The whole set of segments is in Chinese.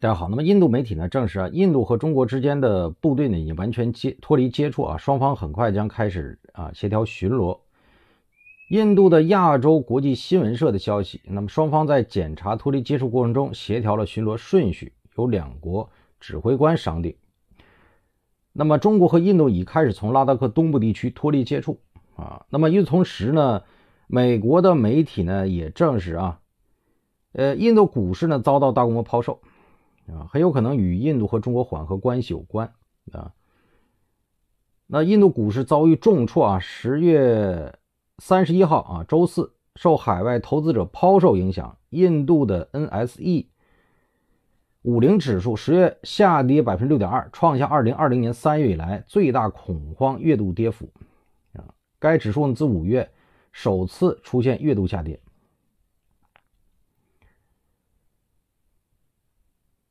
大家好，那么印度媒体呢证实啊，印度和中国之间的部队呢已经完全接脱离接触啊，双方很快将开始啊协调巡逻。印度的亚洲国际新闻社的消息，那么双方在检查脱离接触过程中协调了巡逻顺序，由两国指挥官商定。那么中国和印度已开始从拉达克东部地区脱离接触啊。那么与此同时呢，美国的媒体呢也证实啊，呃，印度股市呢遭到大规模抛售。啊，很有可能与印度和中国缓和关系有关啊。那印度股市遭遇重挫啊，十月三十一号啊，周四受海外投资者抛售影响，印度的 NSE 50指数十月下跌百分之六点二，创下二零二零年三月以来最大恐慌月度跌幅啊。该指数呢自五月首次出现月度下跌。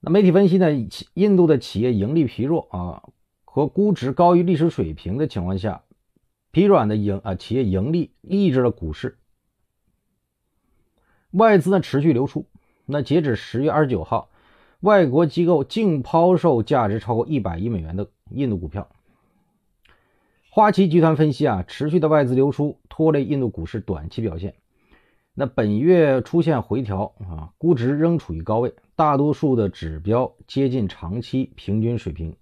媒体分析呢，印度的企业盈利疲弱啊，和估值高于历史水平的情况下，疲软的营啊企业盈利抑制了股市，外资呢持续流出。那截止十月二十九号，外国机构净抛售价值超过一百亿美元的印度股票。花旗集团分析啊，持续的外资流出拖累印度股市短期表现。那本月出现回调啊，估值仍处于高位。大多数的指标接近长期平均水平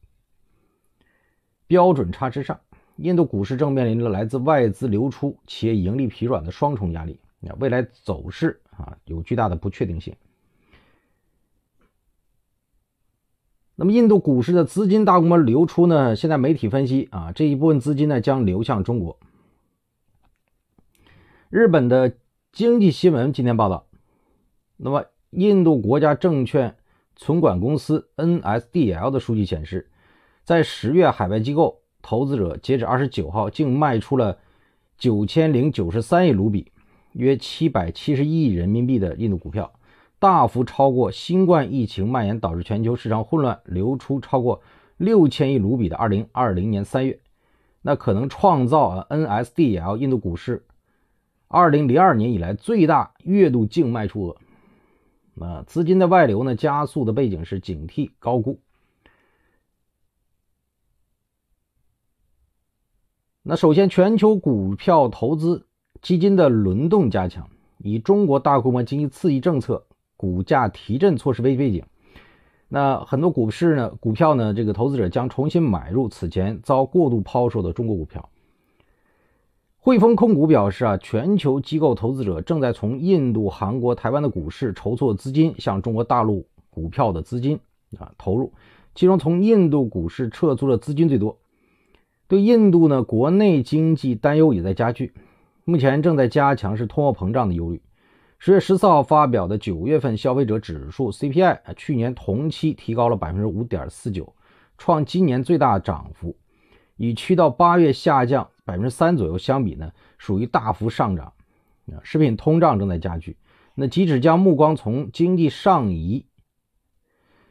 标准差之上，印度股市正面临着来自外资流出、企业盈利疲软的双重压力。那未来走势啊，有巨大的不确定性。那么，印度股市的资金大规模流出呢？现在媒体分析啊，这一部分资金呢将流向中国、日本的经济新闻今天报道。那么。印度国家证券存管公司 NSDL 的数据显示，在十月，海外机构投资者截止二十九号净卖出了九千零九十三亿卢比，约七百七十一亿人民币的印度股票，大幅超过新冠疫情蔓延导致全球市场混乱流出超过六千亿卢比的二零二零年三月，那可能创造了 NSDL 印度股市二零零二年以来最大月度净卖出额。那资金的外流呢？加速的背景是警惕高估。那首先，全球股票投资基金的轮动加强，以中国大规模经济刺激政策、股价提振措施为背景。那很多股市呢，股票呢，这个投资者将重新买入此前遭过度抛售的中国股票。汇丰控股表示啊，全球机构投资者正在从印度、韩国、台湾的股市筹措资金，向中国大陆股票的资金啊投入。其中，从印度股市撤出的资金最多。对印度呢，国内经济担忧也在加剧，目前正在加强是通货膨胀的忧虑。十月十四号发表的九月份消费者指数 CPI 去年同期提高了百分之五点四九，创今年最大涨幅。与七到八月下降百分之三左右相比呢，属于大幅上涨。啊，食品通胀正在加剧。那即使将目光从经济上移，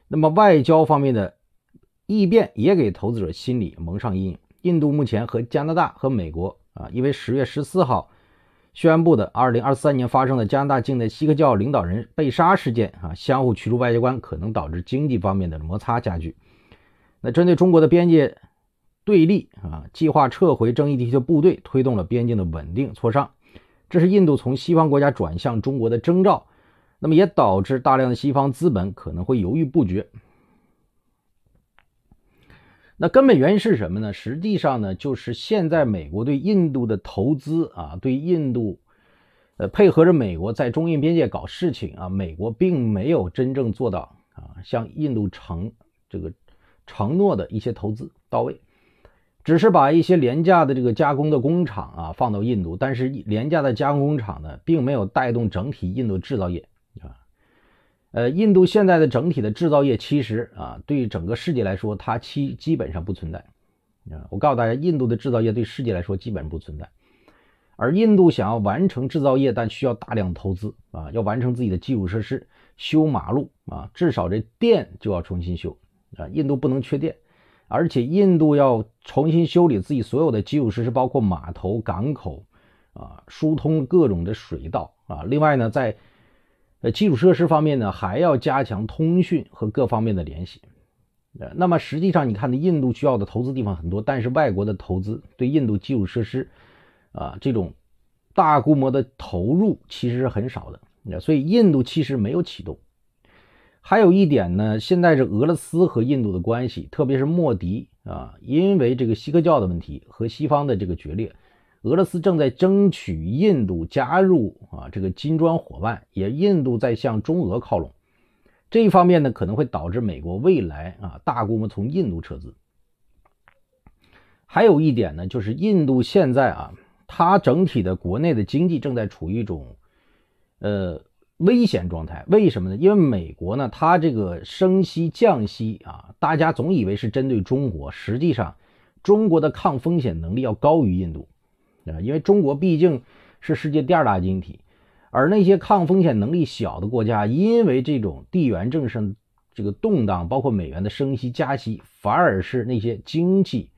那么外交方面的异变也给投资者心理蒙上阴影。印度目前和加拿大和美国啊，因为十月十四号宣布的二零二三年发生的加拿大境内锡克教领导人被杀事件啊，相互驱逐外交官，可能导致经济方面的摩擦加剧。那针对中国的边界。对立啊，计划撤回争议地区的部队，推动了边境的稳定磋商。这是印度从西方国家转向中国的征兆，那么也导致大量的西方资本可能会犹豫不决。那根本原因是什么呢？实际上呢，就是现在美国对印度的投资啊，对印度，呃，配合着美国在中印边界搞事情啊，美国并没有真正做到啊，向印度承这个承诺的一些投资到位。只是把一些廉价的这个加工的工厂啊放到印度，但是廉价的加工工厂呢，并没有带动整体印度制造业啊。呃，印度现在的整体的制造业其实啊，对于整个世界来说，它基基本上不存在啊。我告诉大家，印度的制造业对世界来说基本上不存在。而印度想要完成制造业，但需要大量投资啊，要完成自己的基础设施，修马路啊，至少这电就要重新修啊。印度不能缺电。而且印度要重新修理自己所有的基础设施，包括码头、港口，啊，疏通各种的水道啊。另外呢，在呃基础设施方面呢，还要加强通讯和各方面的联系。呃，那么实际上你看呢，印度需要的投资地方很多，但是外国的投资对印度基础设施啊这种大规模的投入其实是很少的。所以印度其实没有启动。还有一点呢，现在是俄罗斯和印度的关系，特别是莫迪啊，因为这个西教的问题和西方的这个决裂，俄罗斯正在争取印度加入啊这个金砖伙伴，也印度在向中俄靠拢，这一方面呢可能会导致美国未来啊大规模从印度撤资。还有一点呢，就是印度现在啊，它整体的国内的经济正在处于一种呃。危险状态，为什么呢？因为美国呢，它这个升息降息啊，大家总以为是针对中国，实际上中国的抗风险能力要高于印度啊，因为中国毕竟是世界第二大经济体，而那些抗风险能力小的国家，因为这种地缘政上这个动荡，包括美元的升息加息，反而是那些经济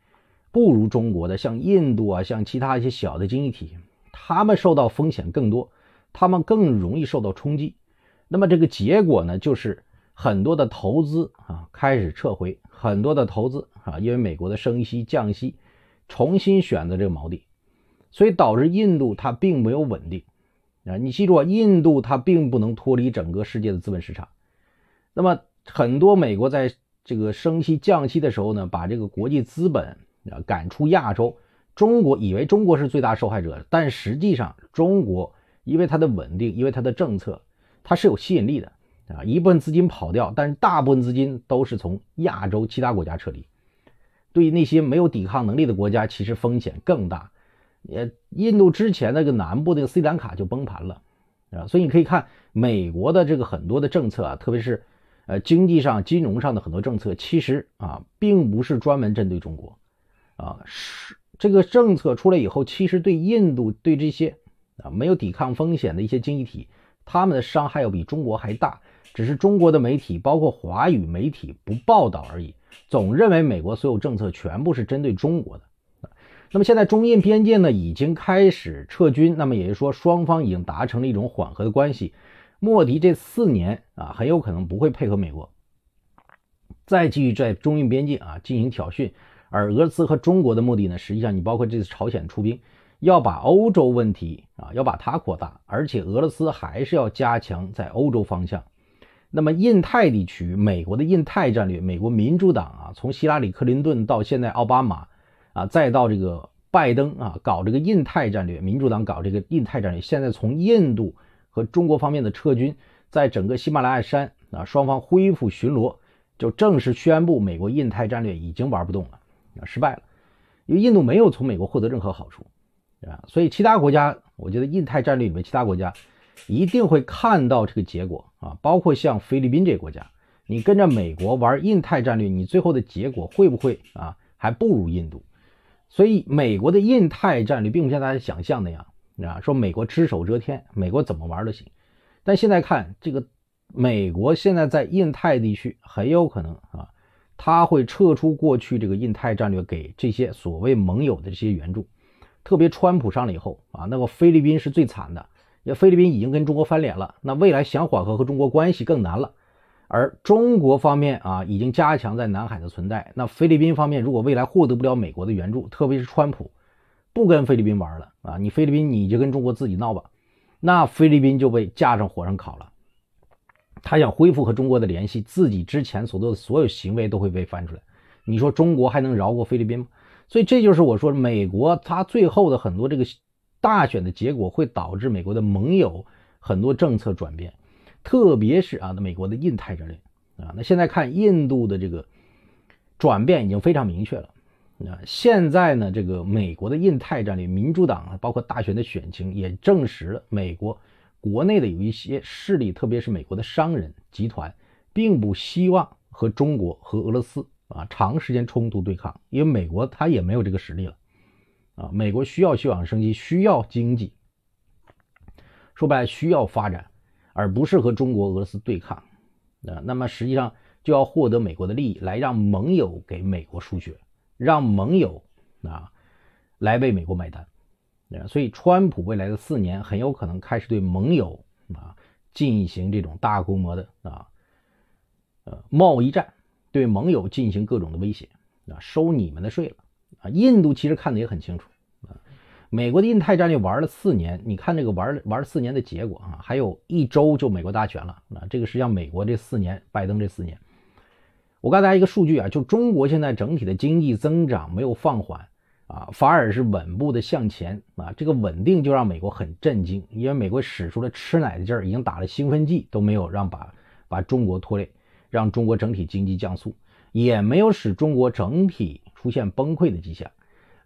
不如中国的，像印度啊，像其他一些小的经济体，他们受到风险更多。他们更容易受到冲击，那么这个结果呢，就是很多的投资啊开始撤回，很多的投资啊，因为美国的升息降息，重新选择这个锚地，所以导致印度它并没有稳定啊。你记住啊，印度它并不能脱离整个世界的资本市场。那么很多美国在这个升息降息的时候呢，把这个国际资本啊赶出亚洲，中国以为中国是最大受害者，但实际上中国。因为它的稳定，因为它的政策，它是有吸引力的啊！一部分资金跑掉，但是大部分资金都是从亚洲其他国家撤离。对于那些没有抵抗能力的国家，其实风险更大。呃，印度之前那个南部那个斯里兰卡就崩盘了啊！所以你可以看美国的这个很多的政策啊，特别是呃经济上、金融上的很多政策，其实啊并不是专门针对中国啊。是这个政策出来以后，其实对印度、对这些。啊，没有抵抗风险的一些经济体，他们的伤害要比中国还大，只是中国的媒体，包括华语媒体不报道而已。总认为美国所有政策全部是针对中国的。那么现在中印边界呢，已经开始撤军，那么也就是说双方已经达成了一种缓和的关系。莫迪这四年啊，很有可能不会配合美国，再继续在中印边境啊进行挑衅。而俄罗斯和中国的目的呢，实际上你包括这次朝鲜出兵。要把欧洲问题啊，要把它扩大，而且俄罗斯还是要加强在欧洲方向。那么印太地区，美国的印太战略，美国民主党啊，从希拉里克林顿到现在奥巴马啊，再到这个拜登啊，搞这个印太战略，民主党搞这个印太战略，现在从印度和中国方面的撤军，在整个喜马拉雅山啊，双方恢复巡逻，就正式宣布美国印太战略已经玩不动了啊，失败了，因为印度没有从美国获得任何好处。啊，所以其他国家，我觉得印太战略里面，其他国家一定会看到这个结果啊，包括像菲律宾这个国家，你跟着美国玩印太战略，你最后的结果会不会啊，还不如印度？所以美国的印太战略并不像大家想象那样啊，说美国只手遮天，美国怎么玩都行。但现在看这个，美国现在在印太地区很有可能啊，他会撤出过去这个印太战略给这些所谓盟友的这些援助。特别川普上了以后啊，那么菲律宾是最惨的，也菲律宾已经跟中国翻脸了，那未来想缓和和中国关系更难了。而中国方面啊，已经加强在南海的存在。那菲律宾方面如果未来获得不了美国的援助，特别是川普不跟菲律宾玩了啊，你菲律宾你就跟中国自己闹吧，那菲律宾就被架上火上烤了。他想恢复和中国的联系，自己之前所做的所有行为都会被翻出来。你说中国还能饶过菲律宾吗？所以这就是我说，美国它最后的很多这个大选的结果会导致美国的盟友很多政策转变，特别是啊，美国的印太战略啊，那现在看印度的这个转变已经非常明确了。那现在呢，这个美国的印太战略，民主党包括大选的选情也证实了，美国国内的有一些势力，特别是美国的商人集团，并不希望和中国和俄罗斯。啊，长时间冲突对抗，因为美国它也没有这个实力了，啊，美国需要休养生息，需要经济，说白了需要发展，而不是和中国、俄罗斯对抗，啊，那么实际上就要获得美国的利益，来让盟友给美国输血，让盟友啊来为美国买单，啊，所以川普未来的四年很有可能开始对盟友啊进行这种大规模的啊呃贸易战。对盟友进行各种的威胁啊，收你们的税了啊！印度其实看的也很清楚啊，美国的印太战略玩了四年，你看这个玩了玩了四年的结果啊，还有一周就美国大选了啊！这个实际上美国这四年，拜登这四年，我告诉大家一个数据啊，就中国现在整体的经济增长没有放缓啊，反而是稳步的向前啊，这个稳定就让美国很震惊，因为美国使出了吃奶的劲儿，已经打了兴奋剂都没有让把把中国拖累。让中国整体经济降速，也没有使中国整体出现崩溃的迹象。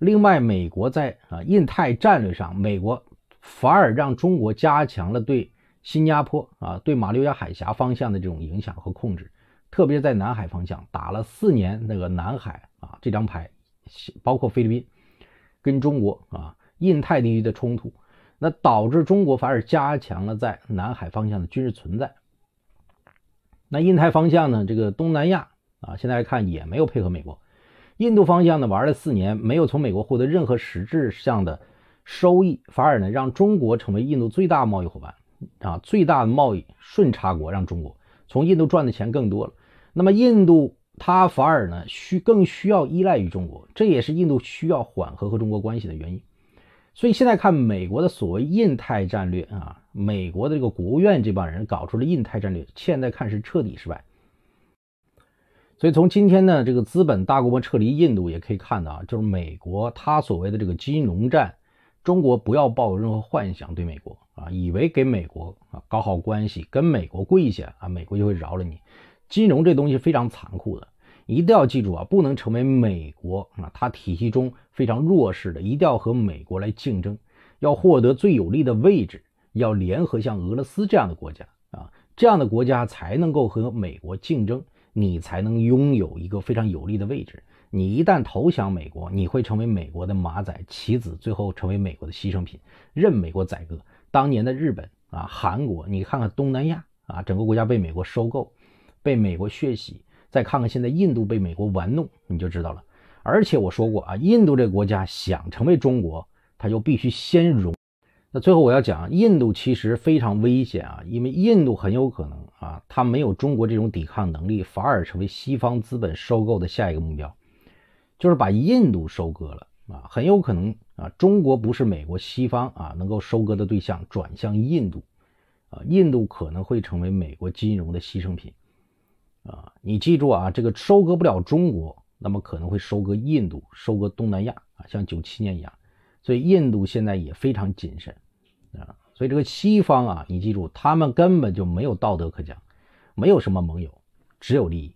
另外，美国在啊印太战略上，美国反而让中国加强了对新加坡啊对马六甲海峡方向的这种影响和控制，特别是在南海方向打了四年那个南海啊这张牌，包括菲律宾跟中国啊印太地区的冲突，那导致中国反而加强了在南海方向的军事存在。那印太方向呢？这个东南亚啊，现在看也没有配合美国。印度方向呢，玩了四年，没有从美国获得任何实质上的收益，反而呢，让中国成为印度最大贸易伙伴啊，最大的贸易顺差国，让中国从印度赚的钱更多了。那么印度它反而呢需更需要依赖于中国，这也是印度需要缓和和中国关系的原因。所以现在看美国的所谓印太战略啊，美国的这个国务院这帮人搞出了印太战略，现在看是彻底失败。所以从今天呢，这个资本大规模撤离印度也可以看到啊，就是美国他所谓的这个金融战，中国不要抱有任何幻想，对美国啊，以为给美国啊搞好关系，跟美国跪下啊，美国就会饶了你，金融这东西非常残酷的。一定要记住啊，不能成为美国啊，它体系中非常弱势的。一定要和美国来竞争，要获得最有利的位置，要联合像俄罗斯这样的国家啊，这样的国家才能够和美国竞争，你才能拥有一个非常有利的位置。你一旦投降美国，你会成为美国的马仔棋子，最后成为美国的牺牲品，任美国宰割。当年的日本啊，韩国，你看看东南亚啊，整个国家被美国收购，被美国血洗。再看看现在印度被美国玩弄，你就知道了。而且我说过啊，印度这个国家想成为中国，它就必须先融。那最后我要讲，印度其实非常危险啊，因为印度很有可能啊，它没有中国这种抵抗能力，反而成为西方资本收购的下一个目标，就是把印度收割了啊，很有可能啊，中国不是美国西方啊能够收割的对象，转向印度，啊，印度可能会成为美国金融的牺牲品。啊，你记住啊，这个收割不了中国，那么可能会收割印度，收割东南亚啊，像九七年一样。所以印度现在也非常谨慎啊。所以这个西方啊，你记住，他们根本就没有道德可讲，没有什么盟友，只有利益。